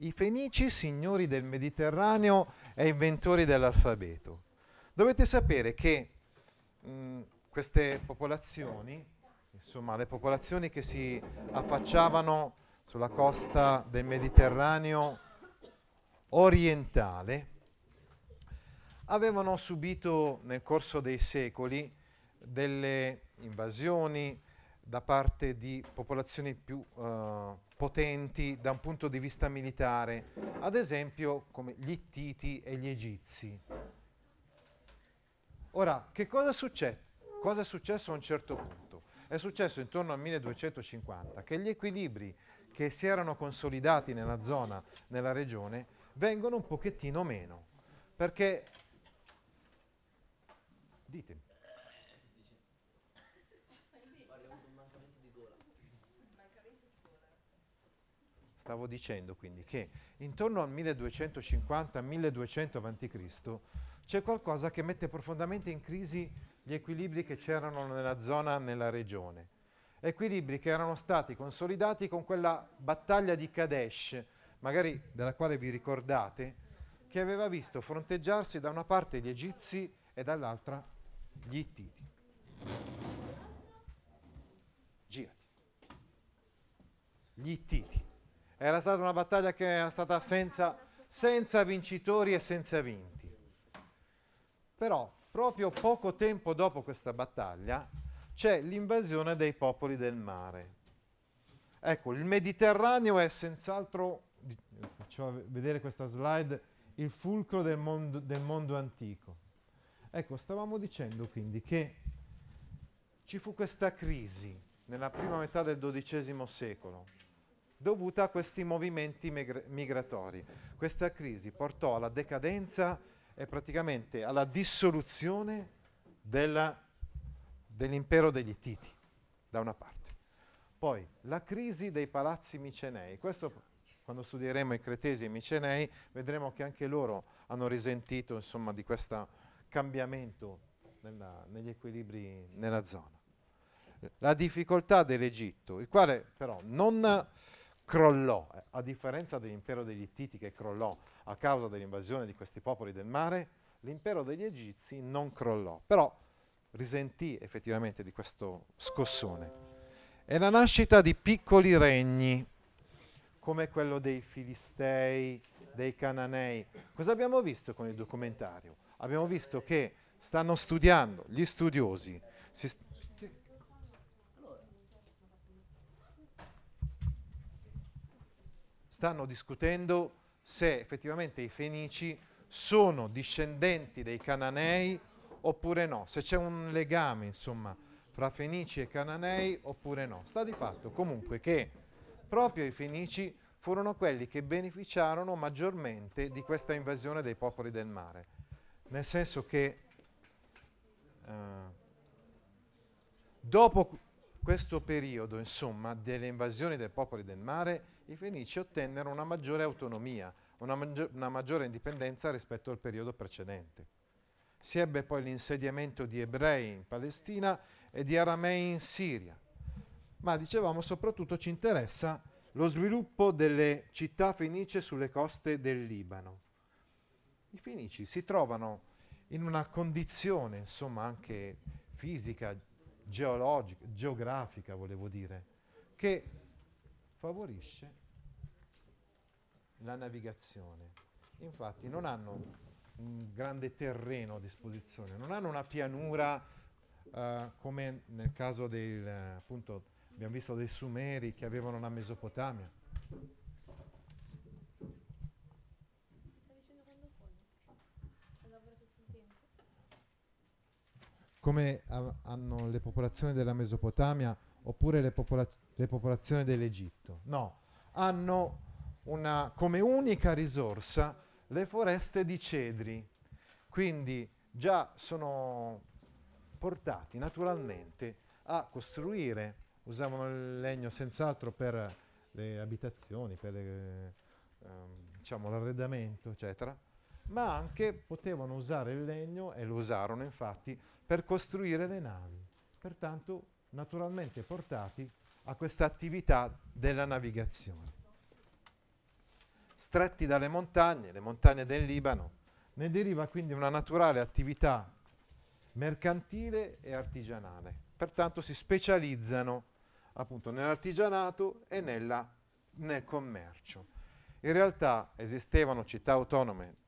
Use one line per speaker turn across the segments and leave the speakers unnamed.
I Fenici, signori del Mediterraneo e inventori dell'alfabeto. Dovete sapere che mh, mm, queste popolazioni, insomma le popolazioni che si affacciavano sulla costa del Mediterraneo orientale, avevano subito nel corso dei secoli delle invasioni, da parte di popolazioni più eh, potenti da un punto di vista militare, ad esempio come gli Ittiti e gli Egizi. Ora, che cosa succede? Cosa è successo a un certo punto? È successo intorno al 1250 che gli equilibri che si erano consolidati nella zona, nella regione, vengono un pochettino meno, perché ditemi Stavo dicendo quindi che intorno al 1250-1200 a.C. c'è qualcosa che mette profondamente in crisi gli equilibri che c'erano nella zona, nella regione. Equilibri che erano stati consolidati con quella battaglia di Kadesh, magari della quale vi ricordate, che aveva visto fronteggiarsi da una parte gli egizi e dall'altra gli ittiti. Girati. Gli ittiti. Era stata una battaglia che era stata senza, senza vincitori e senza vinti. Però proprio poco tempo dopo questa battaglia c'è l'invasione dei popoli del mare. Ecco, il Mediterraneo è senz'altro, facciamo vedere questa slide, il fulcro del mondo, del mondo antico. Ecco, stavamo dicendo quindi che ci fu questa crisi nella prima metà del XII secolo dovuta a questi movimenti migratori. Questa crisi portò alla decadenza e praticamente alla dissoluzione dell'impero dell degli Titi, da una parte. Poi la crisi dei palazzi micenei. Questo quando studieremo i cretesi e i micenei vedremo che anche loro hanno risentito insomma, di questo cambiamento nella, negli equilibri nella zona la difficoltà dell'Egitto, il quale però non crollò, eh, a differenza dell'impero degli Ittiti che crollò a causa dell'invasione di questi popoli del mare, l'impero degli Egizi non crollò, però risentì effettivamente di questo scossone. È la nascita di piccoli regni, come quello dei Filistei, dei Cananei. Cosa abbiamo visto con il documentario? Abbiamo visto che stanno studiando, gli studiosi, si, stanno discutendo se effettivamente i Fenici sono discendenti dei Cananei oppure no, se c'è un legame insomma fra Fenici e Cananei oppure no. Sta di fatto comunque che proprio i Fenici furono quelli che beneficiarono maggiormente di questa invasione dei popoli del mare, nel senso che eh, dopo questo periodo, insomma, delle invasioni dei popoli del mare, i Fenici ottennero una maggiore autonomia, una, maggiore, una maggiore indipendenza rispetto al periodo precedente. Si ebbe poi l'insediamento di ebrei in Palestina e di aramei in Siria. Ma dicevamo soprattutto ci interessa lo sviluppo delle città fenice sulle coste del Libano. I fenici si trovano in una condizione, insomma, anche fisica, geologica, geografica volevo dire, che favorisce la navigazione. Infatti non hanno un grande terreno a disposizione, non hanno una pianura eh, come nel caso del, appunto, abbiamo visto dei Sumeri che avevano la Mesopotamia. come hanno le popolazioni della Mesopotamia oppure le, popola- le popolazioni dell'Egitto. No, hanno una, come unica risorsa le foreste di cedri, quindi già sono portati naturalmente a costruire, usavano il legno senz'altro per le abitazioni, per le, ehm, diciamo, l'arredamento, eccetera, ma anche potevano usare il legno, e lo usarono infatti, per costruire le navi, pertanto naturalmente portati a questa attività della navigazione. Stretti dalle montagne, le montagne del Libano, ne deriva quindi una naturale attività mercantile e artigianale, pertanto si specializzano appunto nell'artigianato e nella, nel commercio. In realtà esistevano città autonome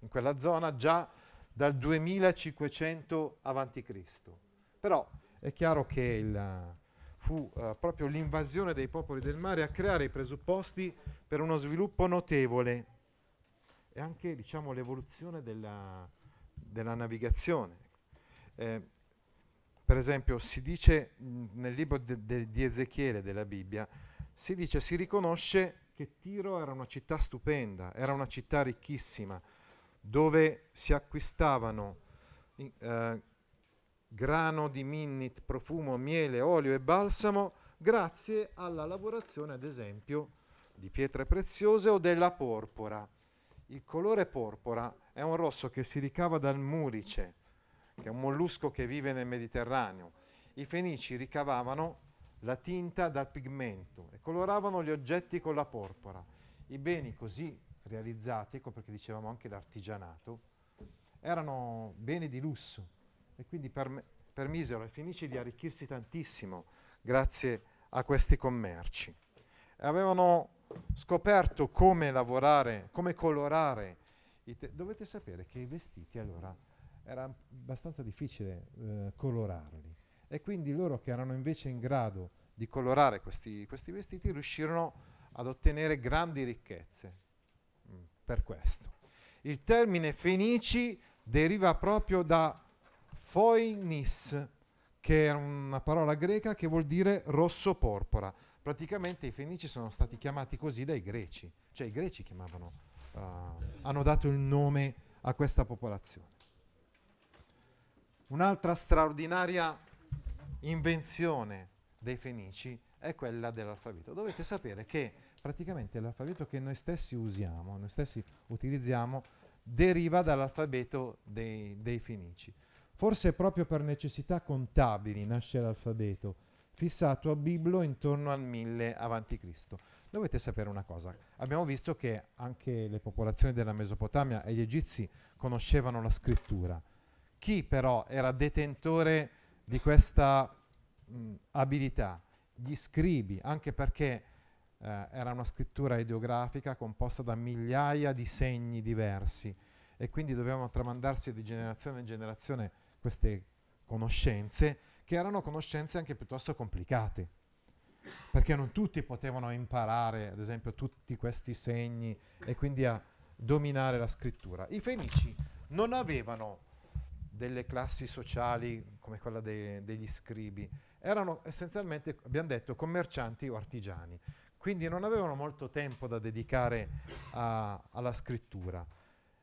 in quella zona già dal 2500 avanti Cristo. Però è chiaro che il, fu uh, proprio l'invasione dei popoli del mare a creare i presupposti per uno sviluppo notevole e anche diciamo, l'evoluzione della, della navigazione. Eh, per esempio si dice mh, mm, nel libro de, de, di Ezechiele della Bibbia, si dice, si riconosce che Tiro era una città stupenda, era una città ricchissima, dove si acquistavano eh, grano di minnit, profumo, miele, olio e balsamo grazie alla lavorazione, ad esempio, di pietre preziose o della porpora. Il colore porpora è un rosso che si ricava dal murice, che è un mollusco che vive nel Mediterraneo. I fenici ricavavano la tinta dal pigmento e coloravano gli oggetti con la porpora. I beni così realizzati, ecco perché dicevamo anche l'artigianato, erano beni di lusso e quindi perm permisero ai fenici di arricchirsi tantissimo grazie a questi commerci. Avevano scoperto come lavorare, come colorare. I Dovete sapere che i vestiti allora era abbastanza difficile eh, colorarli e quindi loro che erano invece in grado di colorare questi, questi vestiti riuscirono ad ottenere grandi ricchezze per questo. Il termine fenici deriva proprio da foinis, che è una parola greca che vuol dire rosso porpora. Praticamente i fenici sono stati chiamati così dai greci, cioè i greci chiamavano, uh, hanno dato il nome a questa popolazione. Un'altra straordinaria invenzione dei fenici è è quella dell'alfabeto. Dovete sapere che praticamente l'alfabeto che noi stessi usiamo, noi stessi utilizziamo, deriva dall'alfabeto dei, dei fenici. Forse proprio per necessità contabili nasce l'alfabeto, fissato a Biblo intorno al 1000 a.C. Dovete sapere una cosa, abbiamo visto che anche le popolazioni della Mesopotamia e gli egizi conoscevano la scrittura. Chi però era detentore di questa mh, abilità gli scribi, anche perché eh, era una scrittura ideografica composta da migliaia di segni diversi e quindi dovevano tramandarsi di generazione in generazione queste conoscenze, che erano conoscenze anche piuttosto complicate, perché non tutti potevano imparare, ad esempio, tutti questi segni e quindi a dominare la scrittura. I fenici non avevano delle classi sociali come quella dei, degli scribi, erano essenzialmente, abbiamo detto, commercianti o artigiani, quindi non avevano molto tempo da dedicare a, alla scrittura.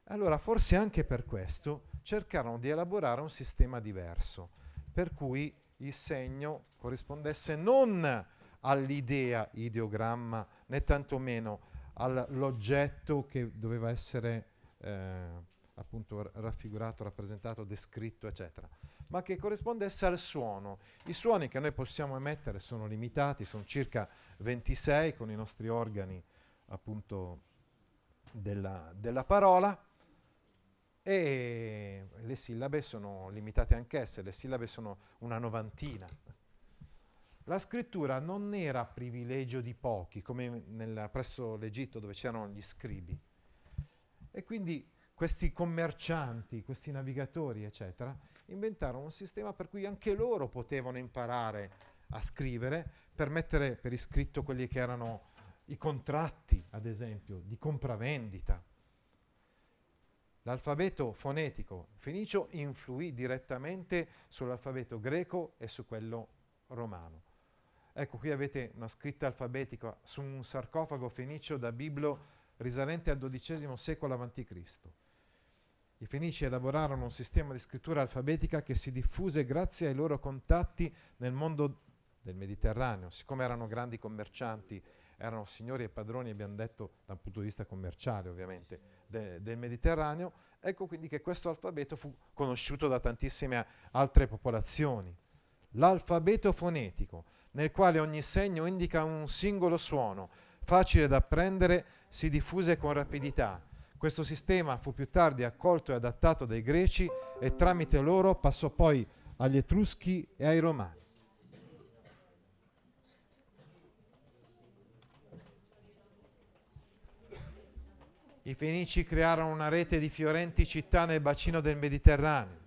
Allora, forse anche per questo, cercarono di elaborare un sistema diverso, per cui il segno corrispondesse non all'idea ideogramma, né tantomeno all'oggetto che doveva essere eh, appunto raffigurato, rappresentato, descritto, eccetera, ma che corrispondesse al suono. I suoni che noi possiamo emettere sono limitati, sono circa 26 con i nostri organi appunto della, della parola e le sillabe sono limitate anch'esse, le sillabe sono una novantina. La scrittura non era privilegio di pochi, come nel, presso l'Egitto dove c'erano gli scribi. E quindi questi commercianti, questi navigatori, eccetera, inventarono un sistema per cui anche loro potevano imparare a scrivere per mettere per iscritto quelli che erano i contratti, ad esempio, di compravendita. L'alfabeto fonetico fenicio influì direttamente sull'alfabeto greco e su quello romano. Ecco, qui avete una scritta alfabetica su un sarcofago fenicio da Biblo risalente al XII secolo a.C. I Fenici elaborarono un sistema di scrittura alfabetica che si diffuse grazie ai loro contatti nel mondo del Mediterraneo. Siccome erano grandi commercianti, erano signori e padroni, abbiamo detto, dal punto di vista commerciale ovviamente, de, del Mediterraneo, ecco quindi che questo alfabeto fu conosciuto da tantissime altre popolazioni. L'alfabeto fonetico, nel quale ogni segno indica un singolo suono, facile da apprendere, si diffuse con rapidità questo sistema fu più tardi accolto e adattato dai greci e tramite loro passò poi agli Etruschi e ai Romani. I Fenici crearono una rete di fiorenti città nel bacino del Mediterraneo.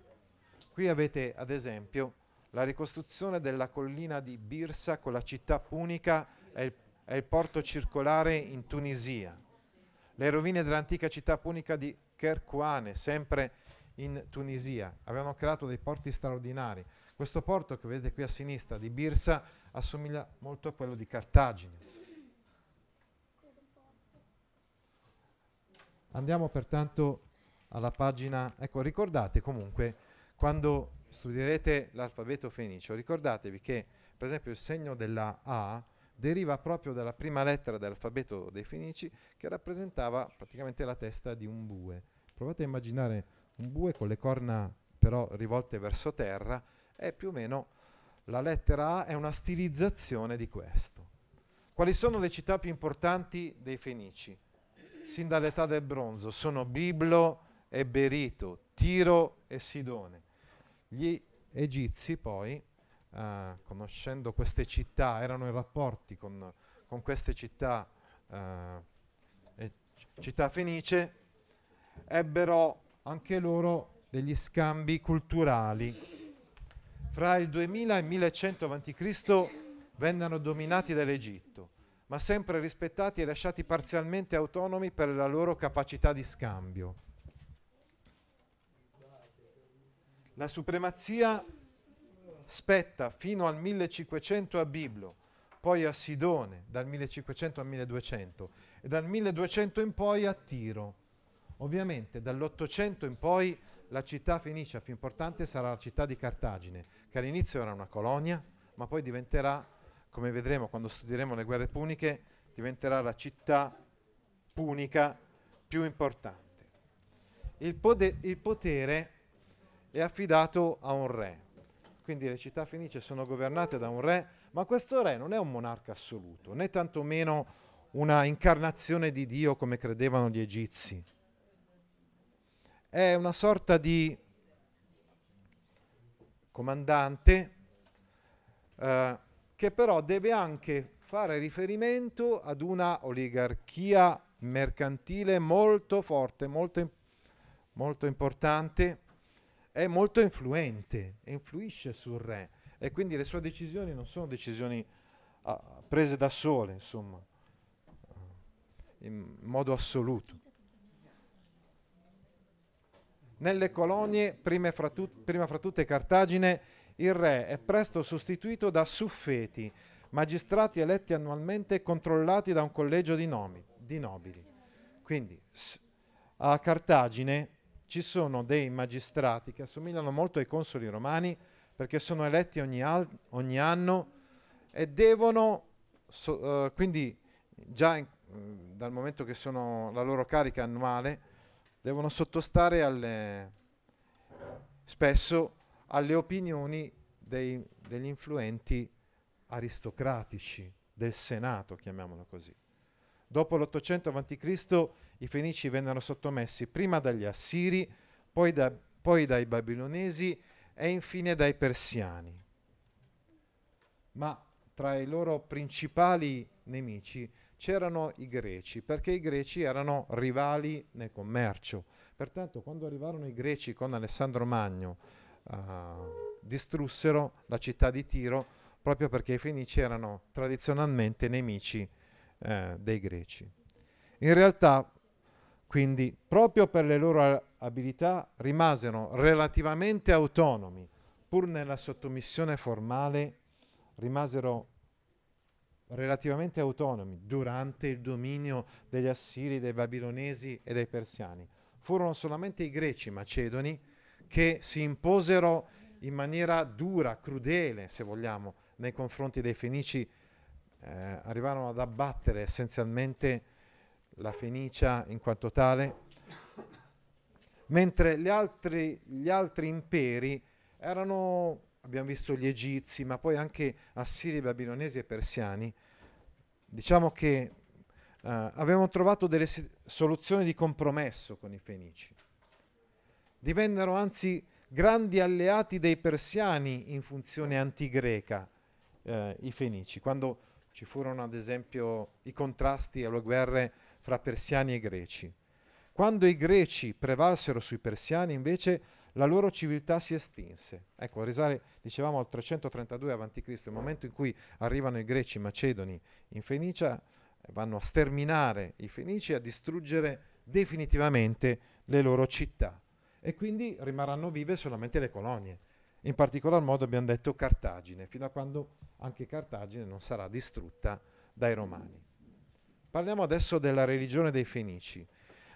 Qui avete ad esempio la ricostruzione della collina di Birsa con la città punica e il, porto circolare in Tunisia le rovine dell'antica città punica di Kerkuane, sempre in Tunisia. Avevano creato dei porti straordinari. Questo porto che vedete qui a sinistra di Birsa assomiglia molto a quello di Cartagine. Andiamo pertanto alla pagina, ecco ricordate comunque quando studierete l'alfabeto fenicio, ricordatevi che per esempio il segno della A deriva proprio dalla prima lettera dell'alfabeto dei Fenici che rappresentava praticamente la testa di un bue. Provate a immaginare un bue con le corna però rivolte verso terra, è più o meno la lettera A è una stilizzazione di questo. Quali sono le città più importanti dei Fenici? Sin dall'età del bronzo sono Biblo e Berito, Tiro e Sidone. Gli egizi poi eh, conoscendo queste città, erano in rapporti con, con queste città, eh, città fenice, ebbero anche loro degli scambi culturali. Fra il 2000 e il 1100 a.C. vennero dominati dall'Egitto, ma sempre rispettati e lasciati parzialmente autonomi per la loro capacità di scambio. La supremazia spetta fino al 1500 a Biblo, poi a Sidone dal 1500 al 1200 e dal 1200 in poi a Tiro. Ovviamente dall'800 in poi la città fenicia più importante sarà la città di Cartagine, che all'inizio era una colonia, ma poi diventerà, come vedremo quando studieremo le guerre puniche, diventerà la città punica più importante. Il, potere è affidato a un re. Quindi le città fenicie sono governate da un re, ma questo re non è un monarca assoluto, né tantomeno una incarnazione di Dio come credevano gli egizi. È una sorta di comandante eh, che però deve anche fare riferimento ad una oligarchia mercantile molto forte, molto, molto importante è molto influente influisce sul re e quindi le sue decisioni non sono decisioni uh, prese da sole, insomma, uh, in modo assoluto. Nelle colonie, prima fra, tut- prima fra tutte Cartagine, il re è presto sostituito da suffeti, magistrati eletti annualmente e controllati da un collegio di, nomi, di nobili. Quindi a Cartagine ci sono dei magistrati che assomigliano molto ai consoli romani perché sono eletti ogni, al- ogni anno e devono, so, uh, quindi già in, mm, dal momento che sono la loro carica annuale, devono sottostare alle, spesso alle opinioni dei, degli influenti aristocratici del Senato, chiamiamolo così. Dopo l'800 a.C i Fenici vennero sottomessi prima dagli Assiri, poi, da, poi dai Babilonesi e infine dai Persiani. Ma tra i loro principali nemici c'erano i greci, perché i greci erano rivali nel commercio. Pertanto quando arrivarono i greci con Alessandro Magno, uh, distrussero la città di Tiro proprio perché i Fenici erano tradizionalmente nemici eh, dei greci. In realtà quindi proprio per le loro abilità rimasero relativamente autonomi, pur nella sottomissione formale, rimasero relativamente autonomi durante il dominio degli assiri, dei babilonesi e dei persiani. Furono solamente i greci macedoni che si imposero in maniera dura, crudele, se vogliamo, nei confronti dei fenici, eh, arrivarono ad abbattere essenzialmente la Fenicia in quanto tale, mentre gli altri, gli altri imperi erano, abbiamo visto gli egizi, ma poi anche assiri, babilonesi e persiani, diciamo che eh, avevano trovato delle soluzioni di compromesso con i fenici. Divennero anzi grandi alleati dei persiani in funzione antigreca, eh, i fenici, quando ci furono ad esempio i contrasti alle guerre fra persiani e greci. Quando i greci prevalsero sui persiani, invece, la loro civiltà si estinse. Ecco, risale, dicevamo, al 332 a.C., il momento in cui arrivano i greci macedoni in Fenicia, vanno a sterminare i fenici e a distruggere definitivamente le loro città. E quindi rimarranno vive solamente le colonie. In particolar modo abbiamo detto Cartagine, fino a quando anche Cartagine non sarà distrutta dai romani. Parliamo adesso della religione dei Fenici.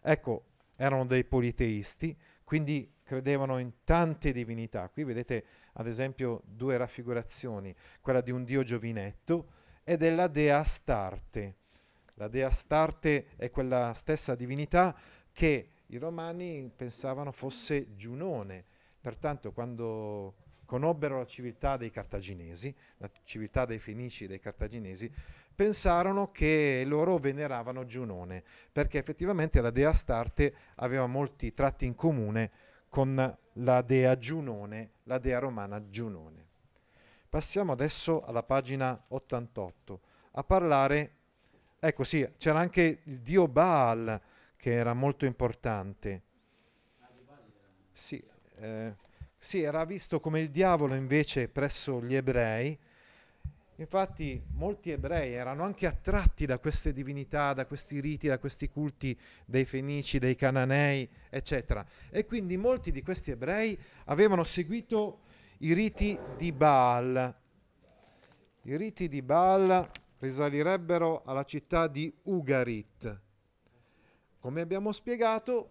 Ecco, erano dei politeisti, quindi credevano in tante divinità. Qui vedete ad esempio due raffigurazioni, quella di un dio giovinetto e della dea Astarte. La dea Astarte è quella stessa divinità che i romani pensavano fosse Giunone. Pertanto quando conobbero la civiltà dei cartaginesi, la civiltà dei fenici e dei cartaginesi, pensarono che loro veneravano Giunone, perché effettivamente la dea Astarte aveva molti tratti in comune con la dea Giunone, la dea romana Giunone. Passiamo adesso alla pagina 88 a parlare, ecco sì, c'era anche il dio Baal che era molto importante. Sì, eh, sì, era visto come il diavolo invece presso gli ebrei, Infatti molti ebrei erano anche attratti da queste divinità, da questi riti, da questi culti dei Fenici, dei Cananei, eccetera. E quindi molti di questi ebrei avevano seguito i riti di Baal. I riti di Baal risalirebbero alla città di Ugarit. Come abbiamo spiegato,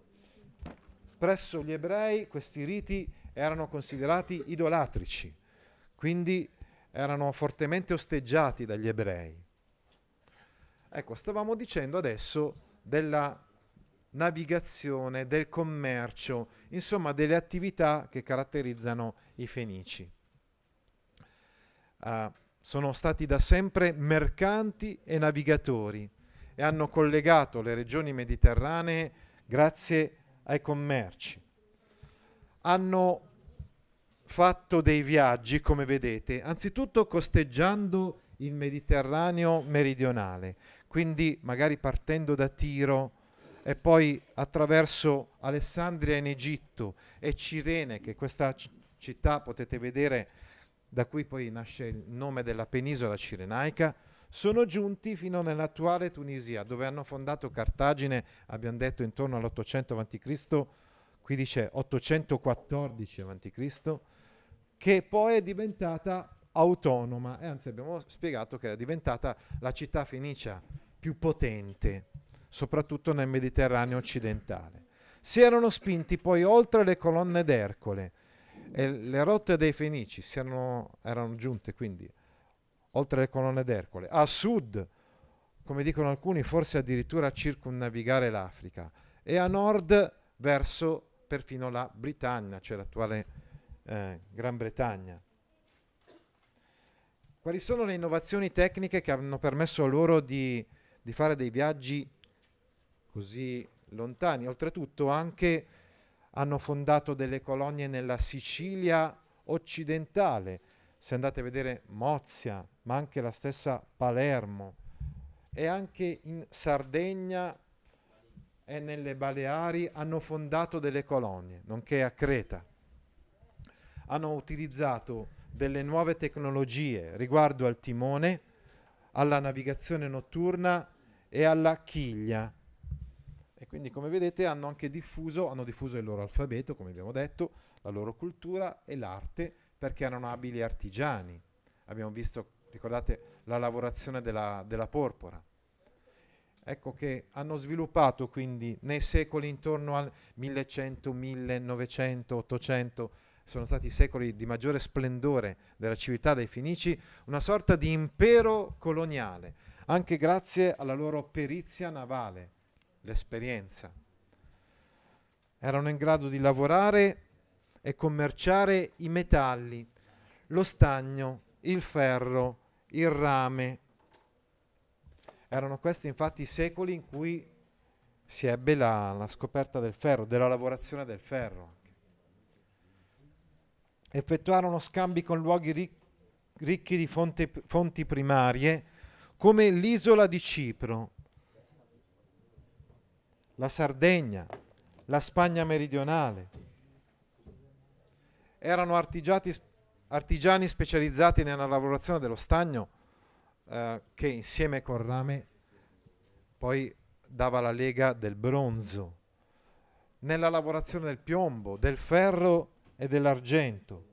presso gli ebrei questi riti erano considerati idolatrici, quindi erano fortemente osteggiati dagli ebrei. Ecco, stavamo dicendo adesso della navigazione, del commercio, insomma delle attività che caratterizzano i fenici. Uh, sono stati da sempre mercanti e navigatori e hanno collegato le regioni mediterranee grazie ai commerci. Hanno fatto dei viaggi, come vedete, anzitutto costeggiando il Mediterraneo meridionale, quindi magari partendo da Tiro e poi attraverso Alessandria in Egitto e Cirene, che questa c- città potete vedere da cui poi nasce il nome della penisola cirenaica, sono giunti fino nell'attuale Tunisia, dove hanno fondato Cartagine, abbiamo detto intorno all'800 a.C., qui dice 814 a.C., che poi è diventata autonoma e anzi abbiamo spiegato che era diventata la città fenicia più potente, soprattutto nel Mediterraneo occidentale. Si erano spinti poi oltre le colonne d'Ercole e le rotte dei Fenici erano, erano giunte quindi oltre le colonne d'Ercole, a sud, come dicono alcuni, forse addirittura a circumnavigare l'Africa e a nord verso perfino la Britannia, cioè l'attuale eh, Gran Bretagna. Quali sono le innovazioni tecniche che hanno permesso loro di, di fare dei viaggi così lontani? Oltretutto anche hanno fondato delle colonie nella Sicilia occidentale, se andate a vedere Mozia, ma anche la stessa Palermo, e anche in Sardegna e nelle Baleari hanno fondato delle colonie, nonché a Creta hanno utilizzato delle nuove tecnologie riguardo al timone, alla navigazione notturna e alla chiglia. E quindi come vedete hanno anche diffuso, hanno diffuso il loro alfabeto, come abbiamo detto, la loro cultura e l'arte perché erano abili artigiani. Abbiamo visto, ricordate, la lavorazione della, della porpora. Ecco che hanno sviluppato quindi nei secoli intorno al 1100, 1900, 800 sono stati i secoli di maggiore splendore della civiltà dei Fenici, una sorta di impero coloniale, anche grazie alla loro perizia navale, l'esperienza. Erano in grado di lavorare e commerciare i metalli, lo stagno, il ferro, il rame. Erano questi infatti i secoli in cui si ebbe la, la scoperta del ferro, della lavorazione del ferro effettuarono scambi con luoghi ric- ricchi di fonte, fonti primarie come l'isola di Cipro, la Sardegna, la Spagna meridionale. Erano artigiani specializzati nella lavorazione dello stagno eh, che insieme con rame poi dava la lega del bronzo, nella lavorazione del piombo, del ferro e dell'argento.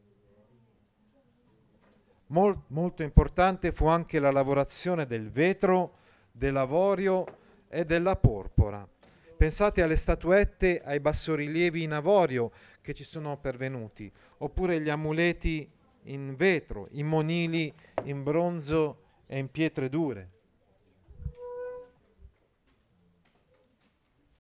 Mol, molto importante fu anche la lavorazione del vetro, dell'avorio e della porpora. Pensate alle statuette, ai bassorilievi in avorio che ci sono pervenuti, oppure gli amuleti in vetro, i monili in bronzo e in pietre dure.